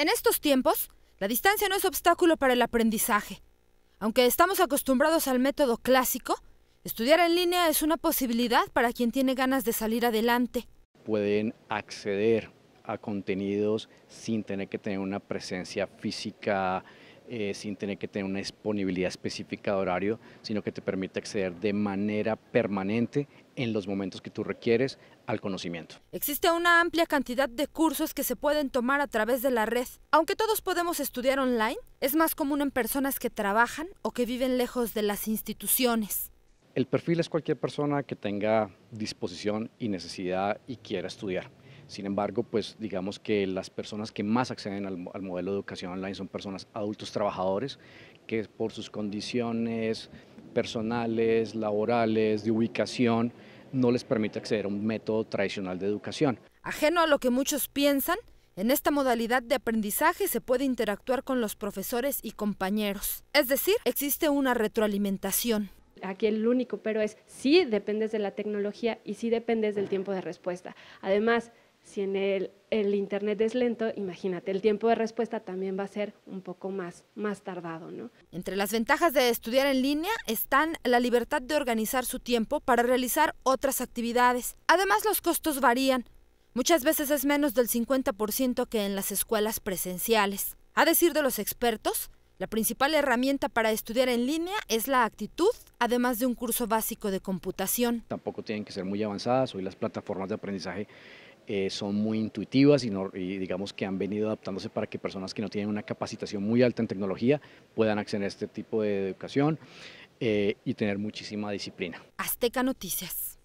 En estos tiempos, la distancia no es obstáculo para el aprendizaje. Aunque estamos acostumbrados al método clásico, estudiar en línea es una posibilidad para quien tiene ganas de salir adelante. Pueden acceder a contenidos sin tener que tener una presencia física eh, sin tener que tener una disponibilidad específica de horario, sino que te permite acceder de manera permanente en los momentos que tú requieres al conocimiento. Existe una amplia cantidad de cursos que se pueden tomar a través de la red. Aunque todos podemos estudiar online, es más común en personas que trabajan o que viven lejos de las instituciones. El perfil es cualquier persona que tenga disposición y necesidad y quiera estudiar. Sin embargo, pues digamos que las personas que más acceden al, modelo de educación online son personas adultos trabajadores que por sus condiciones personales, laborales, de ubicación, no les permite acceder a un método tradicional de educación. Ajeno a lo que muchos piensan, en esta modalidad de aprendizaje se puede interactuar con los profesores y compañeros, es decir, existe una retroalimentación. Aquí el único pero es sí dependes de la tecnología y sí dependes del tiempo de respuesta. Además, si en el, internet es lento, imagínate, el tiempo de respuesta también va a ser un poco más, más tardado, ¿no? Entre las ventajas de estudiar en línea están la libertad de organizar su tiempo para realizar otras actividades. Además, los costos varían. Muchas veces es menos del 50% que en las escuelas presenciales. A decir de los expertos, la principal herramienta para estudiar en línea es la actitud, además de un curso básico de computación. Tampoco tienen que ser muy avanzadas, hoy las plataformas de aprendizaje eh, son muy intuitivas y, digamos que han venido adaptándose para que personas que no tienen una capacitación muy alta en tecnología puedan acceder a este tipo de educación eh, y tener muchísima disciplina. Azteca Noticias.